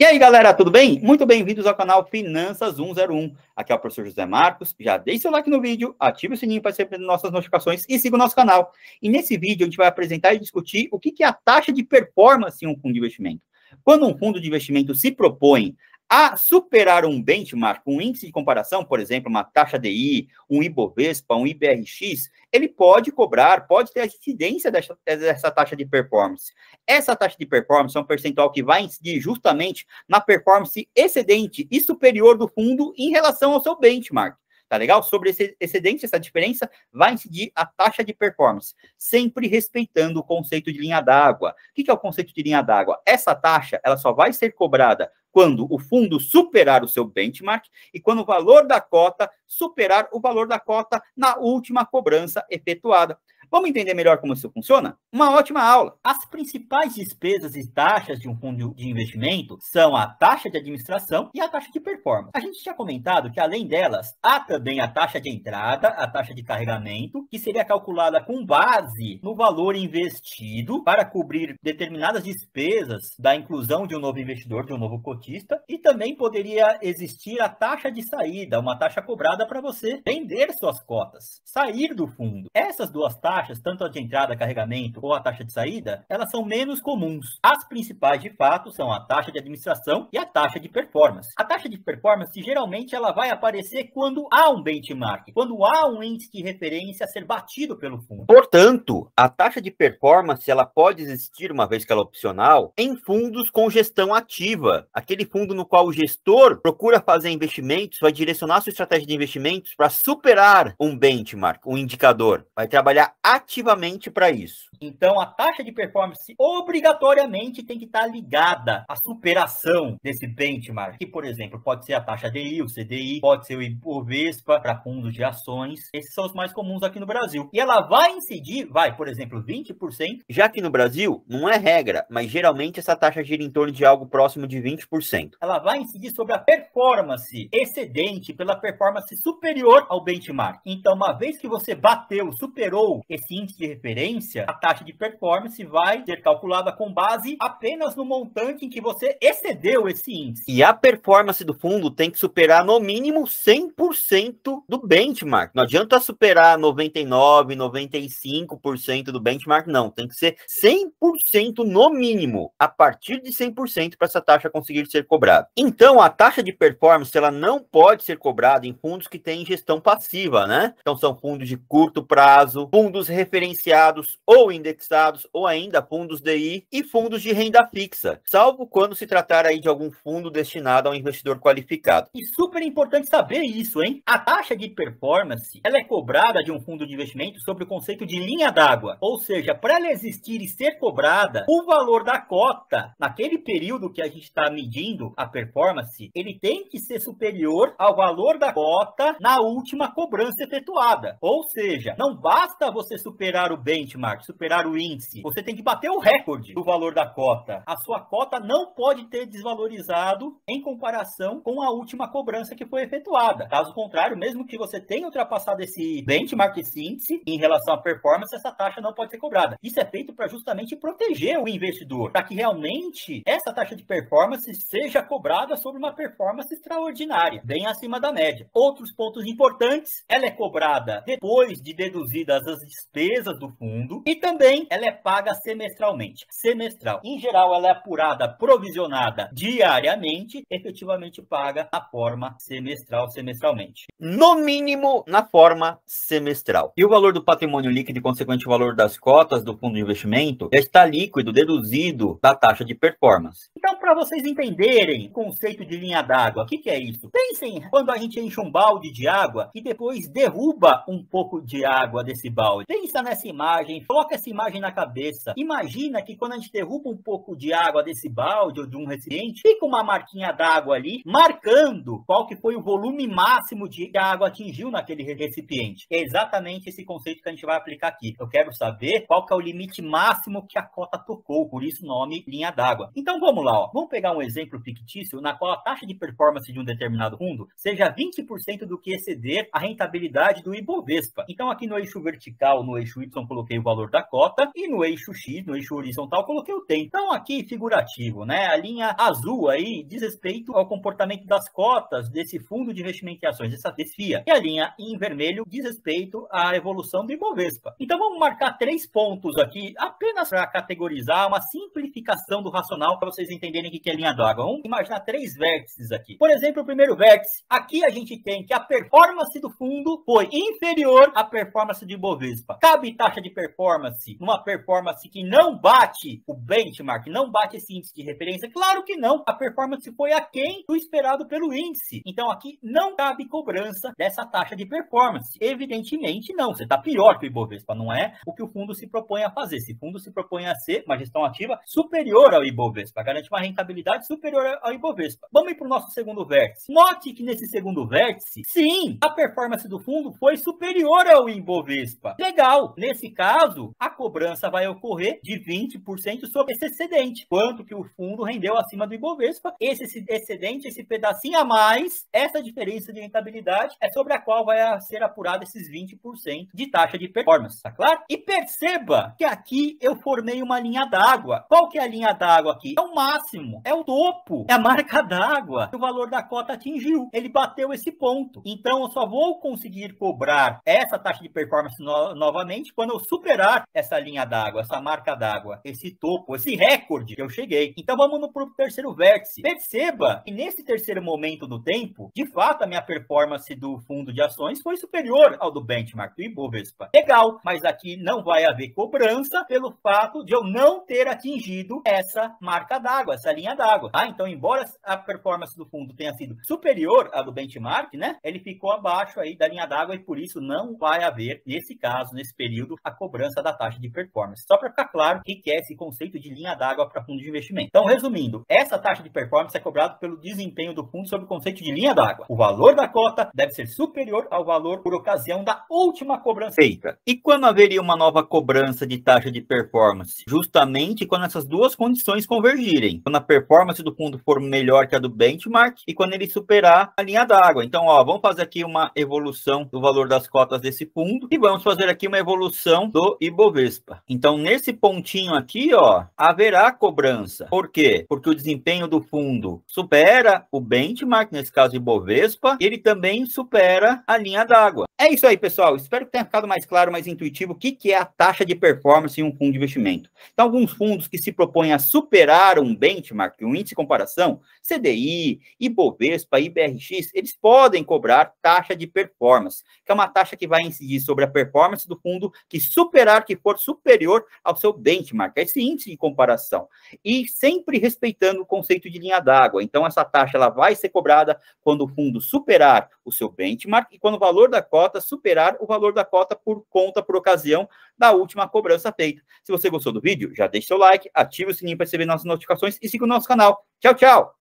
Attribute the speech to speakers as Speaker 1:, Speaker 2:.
Speaker 1: E aí, galera, tudo bem? Muito bem-vindos ao canal Finanças 101. Aqui é o professor José Marcos. Já deixe seu like no vídeo, ative o sininho para receber nossas notificações e siga o nosso canal. E nesse vídeo a gente vai apresentar e discutir o que é a taxa de performance em um fundo de investimento. Quando um fundo de investimento se propõe a superar um benchmark, um índice de comparação, por exemplo, uma taxa DI, um Ibovespa, um IBRX, ele pode cobrar, pode ter a incidência dessa, dessa taxa de performance. Essa taxa de performance é um percentual que vai incidir justamente na performance excedente e superior do fundo em relação ao seu benchmark tá legal? Sobre esse excedente, essa diferença, vai incidir a taxa de performance, sempre respeitando o conceito de linha d'água. O que, que é o conceito de linha d'água? Essa taxa, ela só vai ser cobrada quando o fundo superar o seu benchmark e quando o valor da cota superar o valor da cota na última cobrança efetuada. Vamos entender melhor como isso funciona? Uma ótima aula. As principais despesas e taxas de um fundo de investimento são a taxa de administração e a taxa de performance. A gente tinha comentado que, além delas, há também a taxa de entrada, a taxa de carregamento, que seria calculada com base no valor investido para cobrir determinadas despesas da inclusão de um novo investidor, de um novo cotista, e também poderia existir a taxa de saída, uma taxa cobrada para você vender suas cotas, sair do fundo. Essas duas taxas taxas, tanto a de entrada, carregamento ou a taxa de saída, elas são menos comuns. As principais, de fato, são a taxa de administração e a taxa de performance. A taxa de performance, geralmente, ela vai aparecer quando há um benchmark, quando há um índice de referência a ser batido pelo fundo. Portanto, a taxa de performance, ela pode existir, uma vez que ela é opcional, em fundos com gestão ativa. Aquele fundo no qual o gestor procura fazer investimentos, vai direcionar sua estratégia de investimentos para superar um benchmark, um indicador. Vai trabalhar ativamente para isso. Então, a taxa de performance obrigatoriamente tem que estar tá ligada à superação desse benchmark, que, por exemplo, pode ser a taxa DI, o CDI, pode ser o Ibovespa para fundos de ações. Esses são os mais comuns aqui no Brasil. E ela vai incidir, vai, por exemplo, 20%, já que no Brasil não é regra, mas geralmente essa taxa gira em torno de algo próximo de 20%. Ela vai incidir sobre a performance excedente pela performance superior ao benchmark. Então, uma vez que você bateu, superou esse índice de referência, a taxa de performance vai ser calculada com base apenas no montante em que você excedeu esse índice. E a performance do fundo tem que superar no mínimo 100% do benchmark. Não adianta superar 99, 95% do benchmark, não. Tem que ser 100% no mínimo, a partir de 100% para essa taxa conseguir ser cobrada. Então, a taxa de performance ela não pode ser cobrada em fundos que têm gestão passiva, né? Então, são fundos de curto prazo, fundos referenciados ou indexados, ou ainda fundos DI e fundos de renda fixa, salvo quando se tratar aí de algum fundo destinado a um investidor qualificado. E super importante saber isso, hein? A taxa de performance, ela é cobrada de um fundo de investimento sobre o conceito de linha d'água, ou seja, para ela existir e ser cobrada, o valor da cota naquele período que a gente está medindo a performance, ele tem que ser superior ao valor da cota na última cobrança efetuada. Ou seja, não basta você superar o benchmark, superar o índice, você tem que bater o recorde do valor da cota. A sua cota não pode ter desvalorizado em comparação com a última cobrança que foi efetuada. Caso contrário, mesmo que você tenha ultrapassado esse benchmark, esse índice, em relação à performance, essa taxa não pode ser cobrada. Isso é feito para justamente proteger o investidor, para que realmente essa taxa de performance seja cobrada sobre uma performance extraordinária, bem acima da média. Outros pontos importantes, ela é cobrada depois de deduzidas as despesas do fundo e também ela é paga semestralmente. Semestral. Em geral, ela é apurada, provisionada diariamente, efetivamente paga na forma semestral, semestralmente. No mínimo, na forma semestral. E o valor do patrimônio líquido e consequente o valor das cotas do fundo de investimento já está líquido, deduzido da taxa de performance. Então, para vocês entenderem o conceito de linha d'água, o que, que é isso? Pensem quando a gente enche um balde de água e depois derruba um pouco de água desse balde. Pensa nessa imagem, coloca essa imagem na cabeça. Imagina que quando a gente derruba um pouco de água desse balde ou de um recipiente, fica uma marquinha d'água ali, marcando qual que foi o volume máximo de que a água atingiu naquele recipiente. É exatamente esse conceito que a gente vai aplicar aqui. Eu quero saber qual que é o limite máximo que a cota tocou, por isso o nome linha d'água. Então vamos lá, ó. vamos pegar um exemplo fictício na qual a taxa de performance de um determinado fundo seja 20% do que exceder a rentabilidade do Ibovespa. Então aqui no eixo vertical no eixo Y coloquei o valor da cota e no eixo X, no eixo horizontal, coloquei o tempo. Então aqui figurativo, né? A linha azul aí diz respeito ao comportamento das cotas desse fundo de investimento em ações, dessa FIA. E a linha em vermelho diz respeito à evolução do Ibovespa. Então vamos marcar três pontos aqui, apenas para categorizar uma simplificação do racional para vocês entenderem o que é linha d'água. Vamos imaginar três vértices aqui. Por exemplo, o primeiro vértice, aqui a gente tem que a performance do fundo foi inferior à performance de Ibovespa. Cabe taxa de performance numa performance que não bate o benchmark, não bate esse índice de referência? Claro que não. A performance foi aquém do esperado pelo índice. Então aqui não cabe cobrança dessa taxa de performance. Evidentemente não. Você está pior que o Ibovespa, não é o que o fundo se propõe a fazer. Esse fundo se propõe a ser uma gestão ativa superior ao Ibovespa, garante uma rentabilidade superior ao Ibovespa. Vamos para o nosso segundo vértice. Note que nesse segundo vértice, sim, a performance do fundo foi superior ao Ibovespa. Legal legal. Nesse caso, a cobrança vai ocorrer de 20% sobre esse excedente, quanto que o fundo rendeu acima do Ibovespa. Esse excedente, esse pedacinho a mais, essa diferença de rentabilidade é sobre a qual vai ser apurado esses 20% de taxa de performance, tá claro? E perceba que aqui eu formei uma linha d'água. Qual que é a linha d'água aqui? É o máximo, é o topo, é a marca d'água. O valor da cota atingiu, ele bateu esse ponto. Então eu só vou conseguir cobrar essa taxa de performance no novamente quando eu superar essa linha d'água, essa marca d'água, esse topo, esse recorde que eu cheguei. Então vamos para o terceiro vértice. Perceba que nesse terceiro momento do tempo, de fato, a minha performance do fundo de ações foi superior ao do benchmark do Ibovespa. Legal, mas aqui não vai haver cobrança pelo fato de eu não ter atingido essa marca d'água, essa linha d'água. Ah, então, embora a performance do fundo tenha sido superior à do benchmark, né? Ele ficou abaixo aí da linha d'água e por isso não vai haver, nesse caso, nesse período a cobrança da taxa de performance. Só para ficar claro o que é esse conceito de linha d'água para fundo de investimento. Então, resumindo, essa taxa de performance é cobrada pelo desempenho do fundo sob o conceito de linha d'água. O valor da cota deve ser superior ao valor por ocasião da última cobrança feita. E quando haveria uma nova cobrança de taxa de performance? Justamente quando essas duas condições convergirem. Quando a performance do fundo for melhor que a do benchmark e quando ele superar a linha d'água. Então, ó, vamos fazer aqui uma evolução do valor das cotas desse fundo e vamos fazer aqui uma evolução do Ibovespa. Então, nesse pontinho aqui, ó, haverá cobrança. Por quê? Porque o desempenho do fundo supera o benchmark, nesse caso Ibovespa, e ele também supera a linha d'água. É isso aí, pessoal. Espero que tenha ficado mais claro, mais intuitivo o que, é a taxa de performance em um fundo de investimento. Então, alguns fundos que se propõem a superar um benchmark, um índice de comparação, CDI, Ibovespa, IBRX, eles podem cobrar taxa de performance, que é uma taxa que vai incidir sobre a performance do fundo que superar, que for superior ao seu benchmark, é esse índice de comparação. E sempre respeitando o conceito de linha d'água. Então, essa taxa ela vai ser cobrada quando o fundo superar o seu benchmark e quando o valor da cota superar o valor da cota por conta, por ocasião da última cobrança feita. Se você gostou do vídeo, já deixa seu like, ative o sininho para receber nossas notificações e siga o nosso canal. Tchau, tchau!